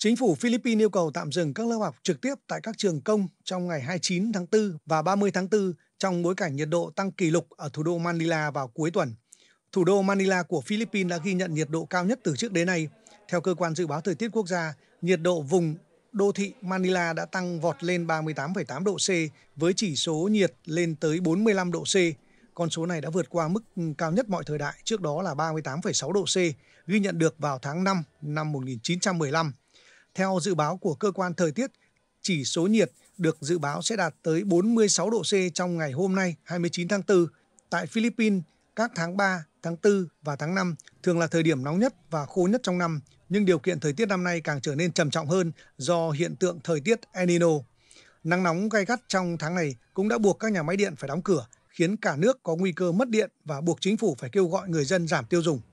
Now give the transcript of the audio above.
Chính phủ Philippines yêu cầu tạm dừng các lớp học trực tiếp tại các trường công trong ngày 29 tháng 4 và 30 tháng 4 trong bối cảnh nhiệt độ tăng kỷ lục ở thủ đô Manila vào cuối tuần. Thủ đô Manila của Philippines đã ghi nhận nhiệt độ cao nhất từ trước đến nay. Theo cơ quan dự báo thời tiết quốc gia, nhiệt độ vùng đô thị Manila đã tăng vọt lên 38,8 độ C với chỉ số nhiệt lên tới 45 độ C. Con số này đã vượt qua mức cao nhất mọi thời đại, trước đó là 38,6 độ C, ghi nhận được vào tháng 5 năm 1915. Theo dự báo của cơ quan thời tiết, chỉ số nhiệt được dự báo sẽ đạt tới 46 độ C trong ngày hôm nay 29 tháng 4. Tại Philippines, các tháng 3, tháng 4 và tháng 5 thường là thời điểm nóng nhất và khô nhất trong năm, nhưng điều kiện thời tiết năm nay càng trở nên trầm trọng hơn do hiện tượng thời tiết El Nino. Nắng nóng gay gắt trong tháng này cũng đã buộc các nhà máy điện phải đóng cửa, khiến cả nước có nguy cơ mất điện và buộc chính phủ phải kêu gọi người dân giảm tiêu dùng.